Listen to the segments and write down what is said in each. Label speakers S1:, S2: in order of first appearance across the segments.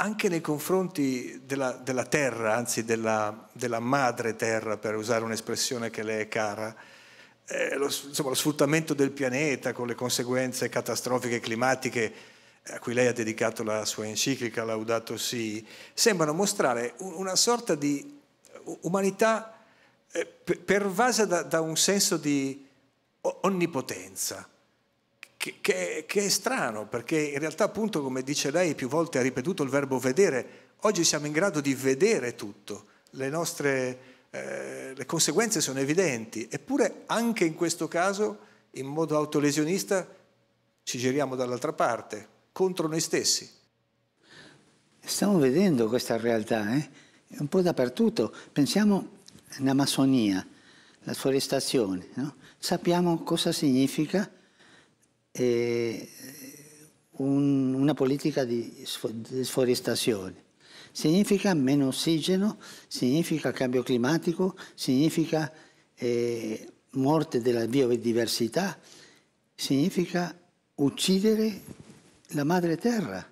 S1: anche nei confronti della, della terra, anzi della, della, madre terra, per usare un'espressione che le è cara, eh, lo, insomma, lo, sfruttamento del pianeta con le conseguenze catastrofiche climatiche eh, a cui lei ha dedicato la sua enciclica Laudato Si, sembrano mostrare una sorta di umanità eh, pervasa da, da un senso di onnipotenza che, che, che è strano, perché in realtà appunto, come dice lei, più volte ha ripetuto il verbo vedere, oggi siamo in grado di vedere tutto, le nostre eh, le conseguenze sono evidenti, eppure anche in questo caso, in modo autolesionista, ci giriamo dall'altra parte, contro noi stessi.
S2: Stiamo vedendo questa realtà, eh? un po' dappertutto. Pensiamo all'Amazonia, la forestazione. No? Sappiamo cosa significa eh, un, una politica di sforestazione. Significa meno ossigeno, significa cambio climatico, significa eh, morte della biodiversità, significa uccidere la madre terra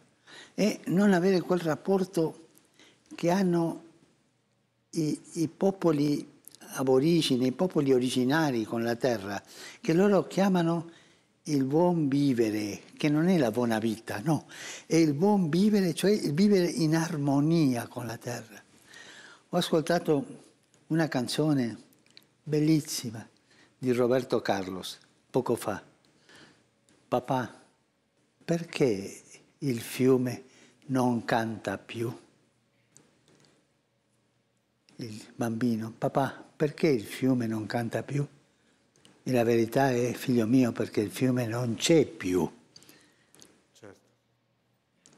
S2: e non avere quel rapporto che hanno i, i popoli aborigeni, i popoli originari con la terra, che loro chiamano il buon vivere, che non è la buona vita, no, è il buon vivere, cioè il vivere in armonia con la terra. Ho ascoltato una canzone bellissima di Roberto Carlos poco fa. Papà, perché il fiume non canta più? Il bambino, papà, perché il fiume non canta più? E la verità è, figlio mio, perché il fiume non c'è più. Certo.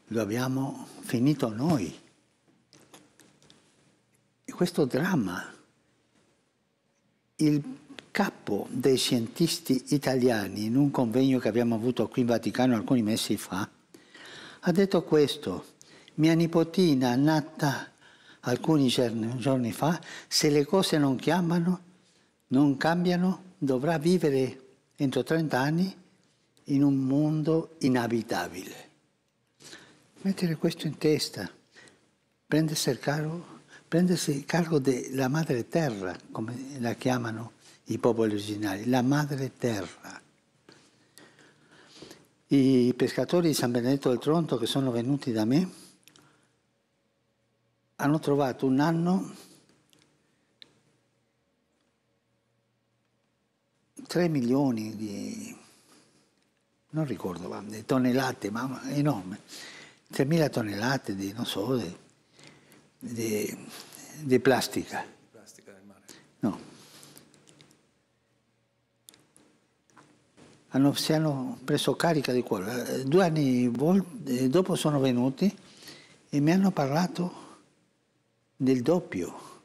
S2: Lo abbiamo finito noi. E questo dramma, il capo dei scientisti italiani, in un convegno che abbiamo avuto qui in Vaticano alcuni mesi fa, ha detto questo. Mia nipotina, nata alcuni giorni fa, se le cose non chiamano, non cambiano, dovrà vivere entro 30 anni in un mondo inabitabile. Mettere questo in testa, prendersi il cargo, prendersi il cargo della madre terra, come la chiamano i popoli originali, la madre terra. I pescatori di San Benedetto del Tronto che sono venuti da me hanno trovato un anno 3 milioni di, non ricordo, di tonnellate, ma enorme, 3.000 tonnellate di, non so, di, di, di plastica. Di plastica nel mare? No. Hanno, si hanno preso carica di quello. Eh, due anni eh, dopo sono venuti e mi hanno parlato del doppio,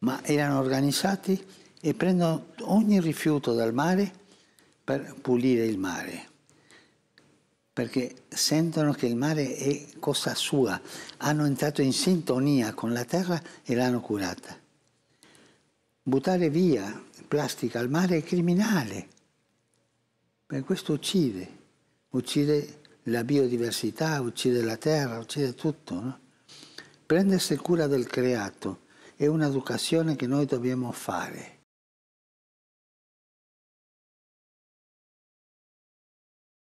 S2: ma erano organizzati e prendono ogni rifiuto dal mare per pulire il mare, perché sentono che il mare è cosa sua, hanno entrato in sintonia con la terra e l'hanno curata. Buttare via plastica al mare è criminale, per questo uccide, uccide la biodiversità, uccide la terra, uccide tutto. No? Prendersi cura del creato è un'educazione che noi dobbiamo fare